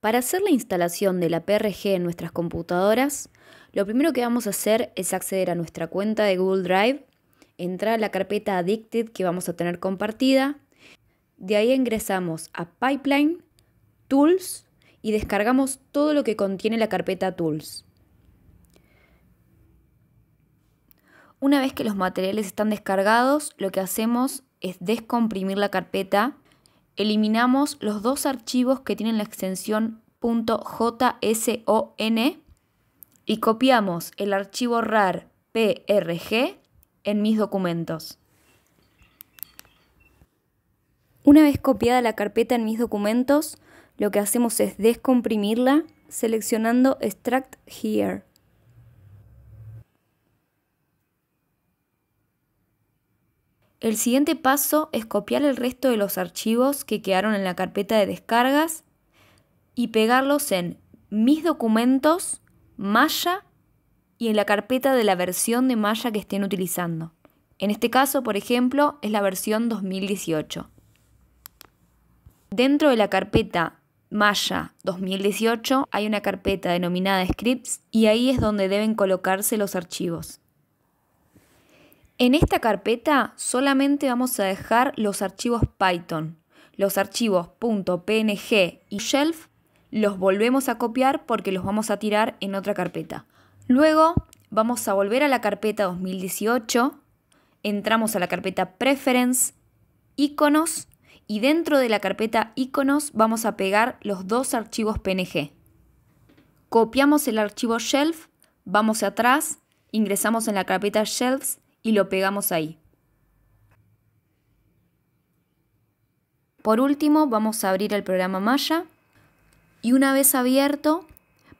Para hacer la instalación de la PRG en nuestras computadoras, lo primero que vamos a hacer es acceder a nuestra cuenta de Google Drive, entrar a la carpeta Addicted que vamos a tener compartida, de ahí ingresamos a Pipeline, Tools y descargamos todo lo que contiene la carpeta Tools. Una vez que los materiales están descargados, lo que hacemos es descomprimir la carpeta eliminamos los dos archivos que tienen la extensión .json y copiamos el archivo RAR PRG en mis documentos. Una vez copiada la carpeta en mis documentos, lo que hacemos es descomprimirla seleccionando Extract Here. El siguiente paso es copiar el resto de los archivos que quedaron en la carpeta de descargas y pegarlos en mis documentos, Maya y en la carpeta de la versión de Maya que estén utilizando. En este caso, por ejemplo, es la versión 2018. Dentro de la carpeta Maya 2018 hay una carpeta denominada scripts y ahí es donde deben colocarse los archivos. En esta carpeta solamente vamos a dejar los archivos Python. Los archivos .png y shelf los volvemos a copiar porque los vamos a tirar en otra carpeta. Luego vamos a volver a la carpeta 2018, entramos a la carpeta Preference, Iconos y dentro de la carpeta Iconos vamos a pegar los dos archivos PNG. Copiamos el archivo Shelf, vamos atrás, ingresamos en la carpeta Shelves y lo pegamos ahí. Por último, vamos a abrir el programa Maya y una vez abierto,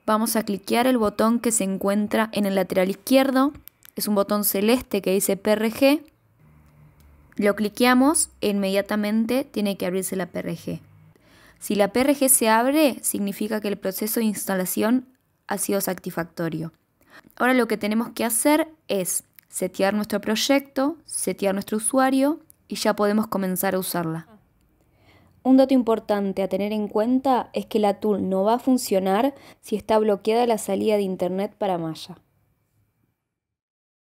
vamos a cliquear el botón que se encuentra en el lateral izquierdo. Es un botón celeste que dice PRG. Lo cliqueamos e inmediatamente tiene que abrirse la PRG. Si la PRG se abre, significa que el proceso de instalación ha sido satisfactorio. Ahora lo que tenemos que hacer es setear nuestro proyecto, setear nuestro usuario y ya podemos comenzar a usarla. Un dato importante a tener en cuenta es que la tool no va a funcionar si está bloqueada la salida de Internet para Maya.